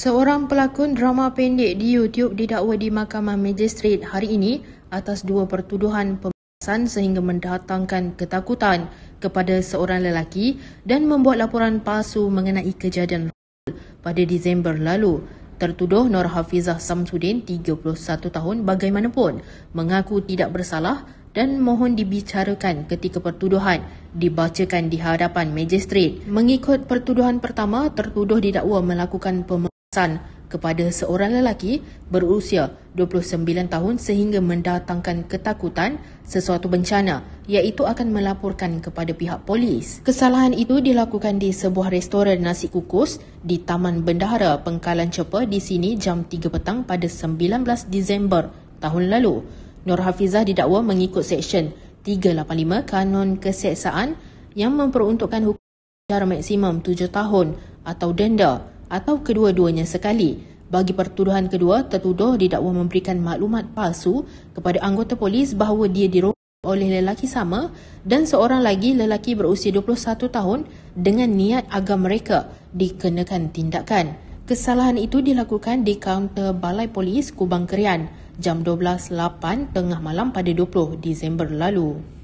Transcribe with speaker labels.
Speaker 1: Seorang pelakon drama pendek di YouTube didakwa di Mahkamah Magistrate hari ini atas dua pertuduhan pemerasan sehingga mendatangkan ketakutan kepada seorang lelaki dan membuat laporan palsu mengenai kejadian pada Disember lalu. Tertuduh Nur Hafizah Samsudin, 31 tahun bagaimanapun, mengaku tidak bersalah dan mohon dibicarakan ketika pertuduhan dibacakan di hadapan magistrate. Mengikut pertuduhan pertama, tertuduh didakwa melakukan pemerasan kekerasan kepada seorang lelaki berusia 29 tahun sehingga mendatangkan ketakutan sesuatu bencana iaitu akan melaporkan kepada pihak polis. Kesalahan itu dilakukan di sebuah restoran nasi kukus di Taman Bendahara Pengkalan Cepa di sini jam 3 petang pada 19 Disember tahun lalu. Nur Hafizah didakwa mengikut Seksyen 385 Kanun Keseksaan yang memperuntukkan hukuman penjara maksimum 7 tahun atau denda atau kedua-duanya sekali. Bagi pertuduhan kedua, tertuduh didakwa memberikan maklumat palsu kepada anggota polis bahawa dia dirompak oleh lelaki sama dan seorang lagi lelaki berusia 21 tahun dengan niat agar mereka dikenakan tindakan. Kesalahan itu dilakukan di kaunter Balai Polis Kubang Kerian jam 12.08 tengah malam pada 20 Disember lalu.